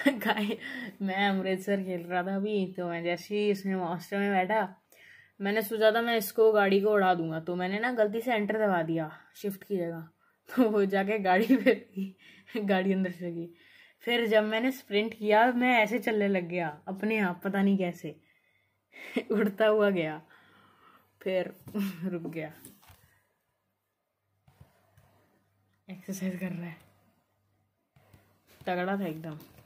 गाय मैं अमृतसर खेल रहा था अभी तो मैं जैसे ही इसमें मास्टर में बैठा मैंने सोचा था मैं इसको गाड़ी को उड़ा दूंगा तो मैंने ना गलती से एंटर दबा दिया शिफ्ट की जगह तो वो जाके गाड़ी पे गाड़ी अंदर से गई फिर जब मैंने स्प्रिंट किया मैं ऐसे चलने लग गया अपने आप पता नहीं कैसे उड़ता हुआ गया फिर रुक गया एक्सरसाइज कर रहा है तगड़ा था एकदम